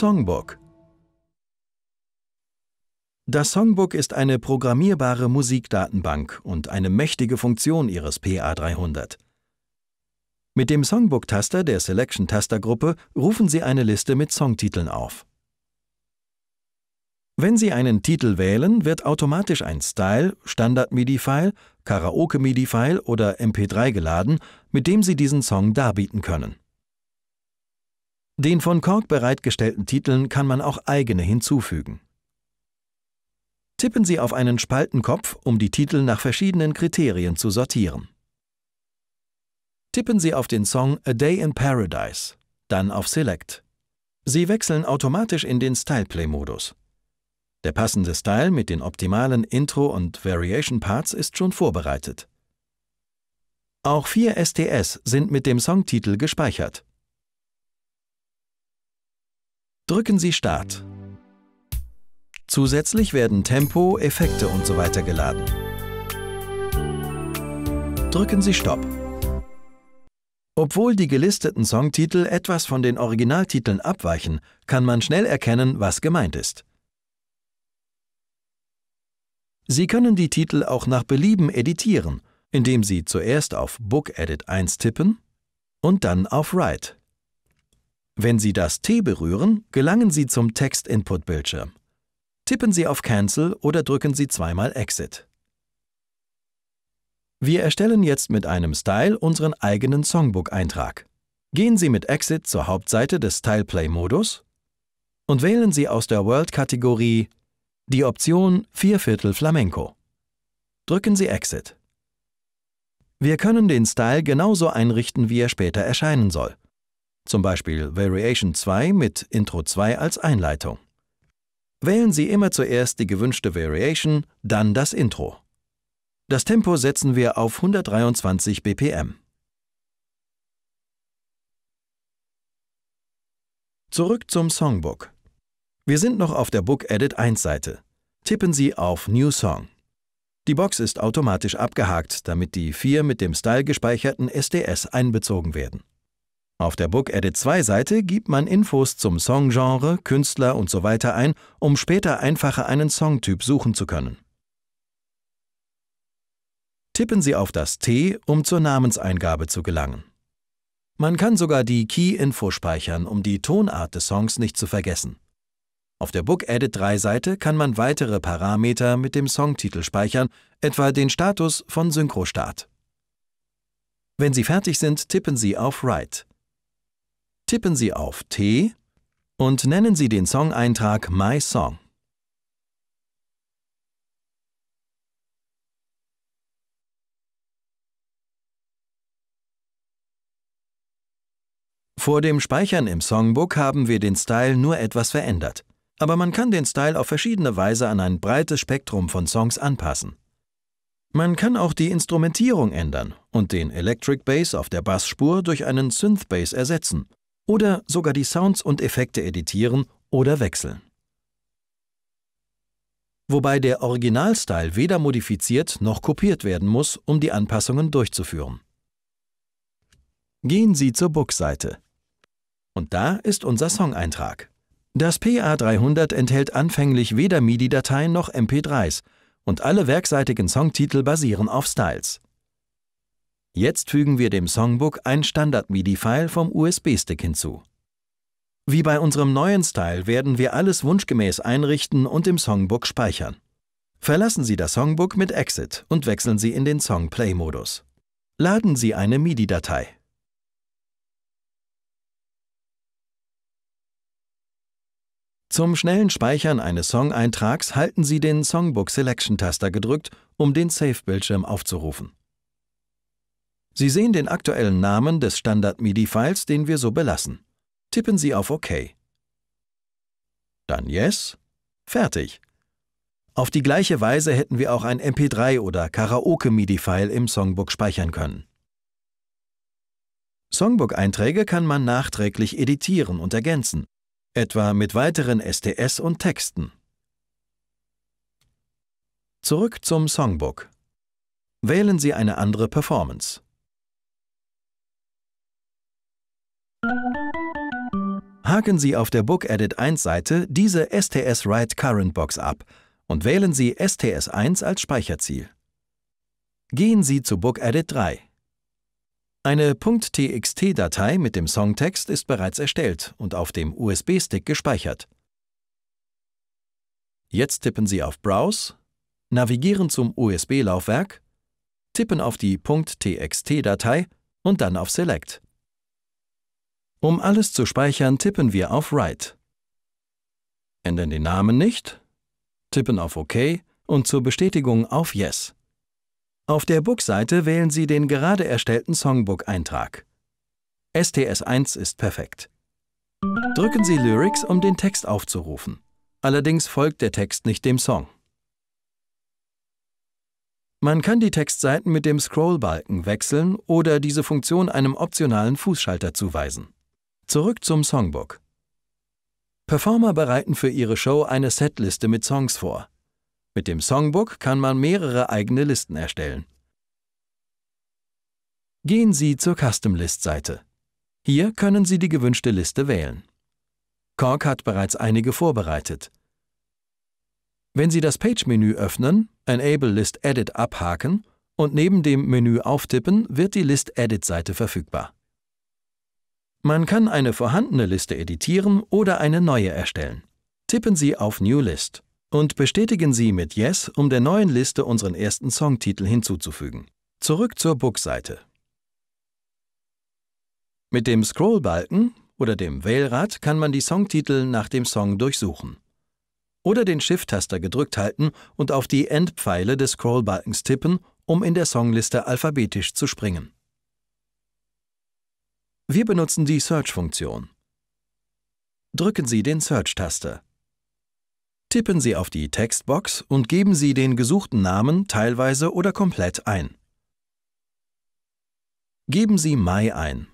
Songbook Das Songbook ist eine programmierbare Musikdatenbank und eine mächtige Funktion ihres PA300. Mit dem Songbook-Taster der selection taster gruppe rufen Sie eine Liste mit Songtiteln auf. Wenn Sie einen Titel wählen, wird automatisch ein Style, Standard-MIDI-File, Karaoke-MIDI-File oder MP3 geladen, mit dem Sie diesen Song darbieten können. Den von Korg bereitgestellten Titeln kann man auch eigene hinzufügen. Tippen Sie auf einen Spaltenkopf, um die Titel nach verschiedenen Kriterien zu sortieren. Tippen Sie auf den Song A Day in Paradise, dann auf Select. Sie wechseln automatisch in den Styleplay-Modus. Der passende Style mit den optimalen Intro- und Variation-Parts ist schon vorbereitet. Auch vier STS sind mit dem Songtitel gespeichert. Drücken Sie Start. Zusätzlich werden Tempo, Effekte usw. So geladen. Drücken Sie Stopp. Obwohl die gelisteten Songtitel etwas von den Originaltiteln abweichen, kann man schnell erkennen, was gemeint ist. Sie können die Titel auch nach Belieben editieren, indem Sie zuerst auf Book Edit 1 tippen und dann auf Write. Wenn Sie das T berühren, gelangen Sie zum Text-Input-Bildschirm. Tippen Sie auf Cancel oder drücken Sie zweimal Exit. Wir erstellen jetzt mit einem Style unseren eigenen Songbook-Eintrag. Gehen Sie mit Exit zur Hauptseite des style play modus und wählen Sie aus der World-Kategorie die Option Vierviertel Flamenco. Drücken Sie Exit. Wir können den Style genauso einrichten, wie er später erscheinen soll zum Beispiel Variation 2 mit Intro 2 als Einleitung. Wählen Sie immer zuerst die gewünschte Variation, dann das Intro. Das Tempo setzen wir auf 123 BPM. Zurück zum Songbook. Wir sind noch auf der Book Edit 1 Seite. Tippen Sie auf New Song. Die Box ist automatisch abgehakt, damit die vier mit dem Style gespeicherten SDS einbezogen werden. Auf der Book Edit 2 Seite gibt man Infos zum Songgenre, Künstler und so weiter ein, um später einfacher einen Songtyp suchen zu können. Tippen Sie auf das T, um zur Namenseingabe zu gelangen. Man kann sogar die Key-Info speichern, um die Tonart des Songs nicht zu vergessen. Auf der Book Edit 3 Seite kann man weitere Parameter mit dem Songtitel speichern, etwa den Status von Synchrostart. Wenn Sie fertig sind, tippen Sie auf Write tippen Sie auf T und nennen Sie den Song-Eintrag My Song. Vor dem Speichern im Songbook haben wir den Style nur etwas verändert, aber man kann den Style auf verschiedene Weise an ein breites Spektrum von Songs anpassen. Man kann auch die Instrumentierung ändern und den Electric Bass auf der Bassspur durch einen Synth Bass ersetzen oder sogar die Sounds und Effekte editieren oder wechseln. Wobei der Originalstyle weder modifiziert noch kopiert werden muss, um die Anpassungen durchzuführen. Gehen Sie zur Book-Seite. Und da ist unser Song-Eintrag. Das PA300 enthält anfänglich weder MIDI-Dateien noch MP3s und alle werkseitigen Songtitel basieren auf Styles. Jetzt fügen wir dem Songbook ein Standard-MIDI-File vom USB-Stick hinzu. Wie bei unserem neuen Style werden wir alles wunschgemäß einrichten und im Songbook speichern. Verlassen Sie das Songbook mit Exit und wechseln Sie in den Song Play Modus. Laden Sie eine MIDI-Datei. Zum schnellen Speichern eines Song-Eintrags halten Sie den Songbook Selection-Taster gedrückt, um den Save-Bildschirm aufzurufen. Sie sehen den aktuellen Namen des Standard-MIDI-Files, den wir so belassen. Tippen Sie auf OK. Dann Yes. Fertig. Auf die gleiche Weise hätten wir auch ein MP3 oder Karaoke-MIDI-File im Songbook speichern können. Songbook-Einträge kann man nachträglich editieren und ergänzen, etwa mit weiteren STS und Texten. Zurück zum Songbook. Wählen Sie eine andere Performance. Haken Sie auf der Book Edit 1 Seite diese STS Write Current Box ab und wählen Sie STS1 als Speicherziel. Gehen Sie zu Book Edit 3. Eine .txt-Datei mit dem Songtext ist bereits erstellt und auf dem USB-Stick gespeichert. Jetzt tippen Sie auf Browse, navigieren zum USB-Laufwerk, tippen auf die .txt-Datei und dann auf Select. Um alles zu speichern, tippen wir auf Write. Ändern den Namen nicht, tippen auf OK und zur Bestätigung auf Yes. Auf der Book-Seite wählen Sie den gerade erstellten Songbook-Eintrag. STS1 ist perfekt. Drücken Sie Lyrics, um den Text aufzurufen. Allerdings folgt der Text nicht dem Song. Man kann die Textseiten mit dem Scrollbalken wechseln oder diese Funktion einem optionalen Fußschalter zuweisen. Zurück zum Songbook. Performer bereiten für ihre Show eine Setliste mit Songs vor. Mit dem Songbook kann man mehrere eigene Listen erstellen. Gehen Sie zur Custom List Seite. Hier können Sie die gewünschte Liste wählen. Kork hat bereits einige vorbereitet. Wenn Sie das Page-Menü öffnen, Enable List Edit abhaken und neben dem Menü auftippen, wird die List Edit-Seite verfügbar. Man kann eine vorhandene Liste editieren oder eine neue erstellen. Tippen Sie auf New List und bestätigen Sie mit Yes, um der neuen Liste unseren ersten Songtitel hinzuzufügen. Zurück zur Book-Seite. Mit dem Scroll-Balken oder dem Wählrad kann man die Songtitel nach dem Song durchsuchen. Oder den Shift-Taster gedrückt halten und auf die Endpfeile des Scroll-Balkens tippen, um in der Songliste alphabetisch zu springen. Wir benutzen die Search-Funktion. Drücken Sie den Search-Taste. Tippen Sie auf die Textbox und geben Sie den gesuchten Namen teilweise oder komplett ein. Geben Sie Mai ein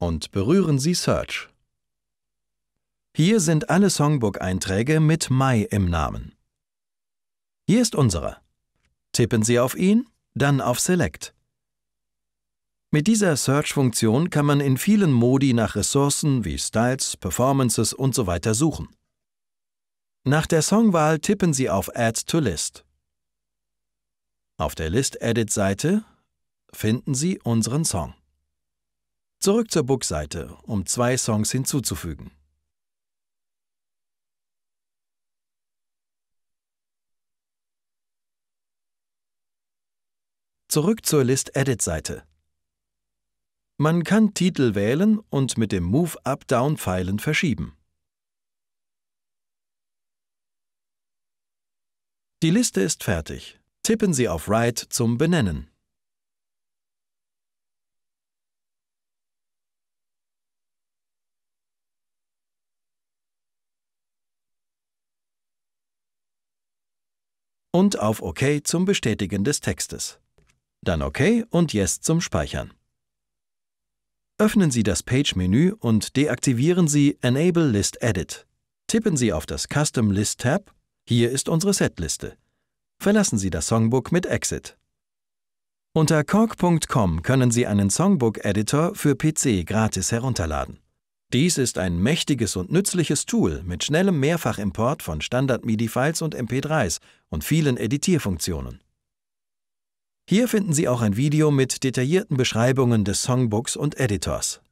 und berühren Sie Search. Hier sind alle Songbook-Einträge mit Mai im Namen. Hier ist unsere. Tippen Sie auf ihn, dann auf Select. Mit dieser Search-Funktion kann man in vielen Modi nach Ressourcen wie Styles, Performances usw. so suchen. Nach der Songwahl tippen Sie auf Add to List. Auf der List-Edit-Seite finden Sie unseren Song. Zurück zur Book-Seite, um zwei Songs hinzuzufügen. Zurück zur List-Edit-Seite. Man kann Titel wählen und mit dem Move-Up-Down-Pfeilen verschieben. Die Liste ist fertig. Tippen Sie auf Write zum Benennen. und auf OK zum Bestätigen des Textes. Dann OK und Yes zum Speichern. Öffnen Sie das Page-Menü und deaktivieren Sie Enable List Edit. Tippen Sie auf das Custom List Tab. Hier ist unsere Setliste. Verlassen Sie das Songbook mit Exit. Unter cork.com können Sie einen Songbook-Editor für PC gratis herunterladen. Dies ist ein mächtiges und nützliches Tool mit schnellem Mehrfachimport von Standard-MIDI-Files und MP3s und vielen Editierfunktionen. Hier finden Sie auch ein Video mit detaillierten Beschreibungen des Songbooks und Editors.